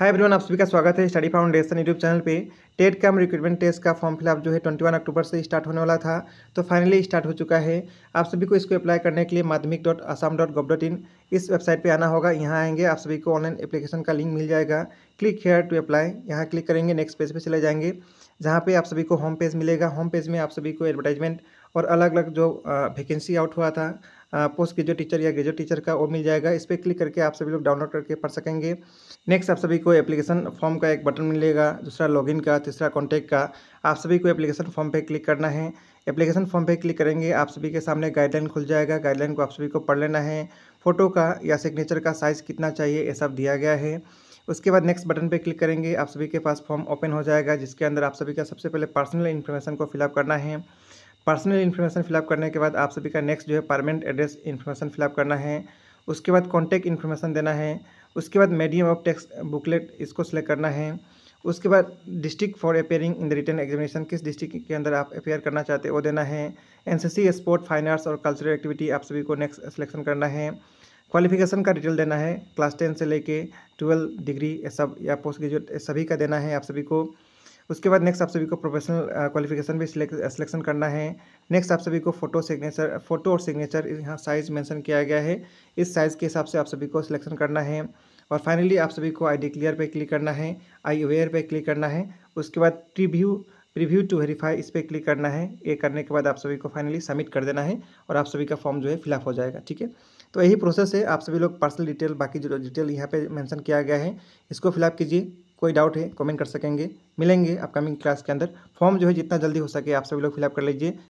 hi everyone आप सभी का स्वागत है स्टडी फाउंडेशन यूट्यूब चैनल पे टेट कैम रिक्रूटमेंट टेस्ट का फॉर्म फिलअप जो है 21 अक्टूबर से स्टार्ट होने वाला था तो फाइनली स्टार्ट हो चुका है आप सभी को इसको अप्लाई करने के लिए Madhyamik dot Assam dot gov dot in इस वेबसाइट पे आना होगा यहाँ आएंगे आप सभी को ऑनलाइन एप्लीकेशन का लिंक मिल जाएगा क्लिक हेयर टू अप्लाई यहाँ क्लिक करेंगे नेक्स्ट पेज पर चले जाएंगे जहाँ पे आप सभी को होम पेज मिलेगा होम पेज में आप सभी को एडवर्टाइजमेंट और अलग अलग जो वैकेंसी आउट हुआ था पोस्ट ग्रेजुएट टीचर या ग्रेजुएट टीचर का वो मिल जाएगा इस पर क्लिक करके आप सभी लोग डाउनलोड करके पढ़ सकेंगे नेक्स्ट आप सभी को एप्लीकेशन फॉर्म का एक बटन मिलेगा दूसरा लॉगिन का तीसरा कॉन्टैक्ट का आप सभी को एप्लीकेशन फॉर्म पर क्लिक करना है एप्लीकेशन फॉर्म पर क्लिक करेंगे आप सभी के सामने गाइडलाइन खुल जाएगा गाइडलाइन को आप सभी को पढ़ लेना है फ़ोटो का या सिग्नेचर का साइज़ कितना चाहिए ये सब दिया गया है उसके बाद नेक्स्ट बटन पे क्लिक करेंगे आप सभी के पास फॉर्म ओपन हो जाएगा जिसके अंदर आप सभी का सबसे पहले पर्सनल इन्फॉर्मेशन को फिलअप करना है पर्सनल इन्फॉर्मेशन फिलअप करने के बाद आप सभी का नेक्स्ट जो है परमानेंट एड्रेस इन्फॉर्मेशन फिलअप करना है उसके बाद कॉन्टैक्ट इन्फॉर्मेशन देना है उसके बाद मीडियम ऑफ टेक्स बुकलेट इसको सिलेक्ट करना है उसके बाद district for appearing in the written examination किस डिस्ट्रिक्ट के अंदर आप अपेयर करना चाहते हैं वो देना है एनसीसी स्पोर्ट फाइन आर्ट्स और कल्चरल एक्टिविटी आप सभी को नेक्स्ट सिलेक्शन करना है क्वालिफिकेशन का डिटेल देना है क्लास टेन से लेके ट्वेल्व डिग्री सब या पोस्ट ग्रेजुएट सभी का देना है आप सभी को उसके बाद नेक्स्ट आप सभी को प्रोफेशनल क्वालिफिकेशन uh, भी सिलेक्शन uh, करना है नेक्स्ट आप सभी को फोटो सिग्नेचर फोटो और सिग्नेचर यहाँ साइज़ मेंशन किया गया है इस साइज़ के हिसाब से आप सभी को सिलेक्शन करना है और फाइनली आप सभी को आई क्लियर पे क्लिक करना है आई अवेयर पे क्लिक करना है उसके बाद प्रीव्यू प्रीव्यू टू वेरीफाई इस पर क्लिक करना है ये करने के बाद आप सभी को फाइनली सबमिट कर देना है और आप सभी का फॉर्म जो है फिलअप हो जाएगा ठीक है तो यही प्रोसेस है आप सभी लोग पर्सनल डिटेल बाकी जो डिटेल यहाँ पे मेंशन किया गया है इसको फिलअप कीजिए कोई डाउट है कमेंट कर सकेंगे मिलेंगे अपकमिंग क्लास के अंदर फॉर्म जो है जितना जल्दी हो सके आप सभी लोग फिलअप कर लीजिए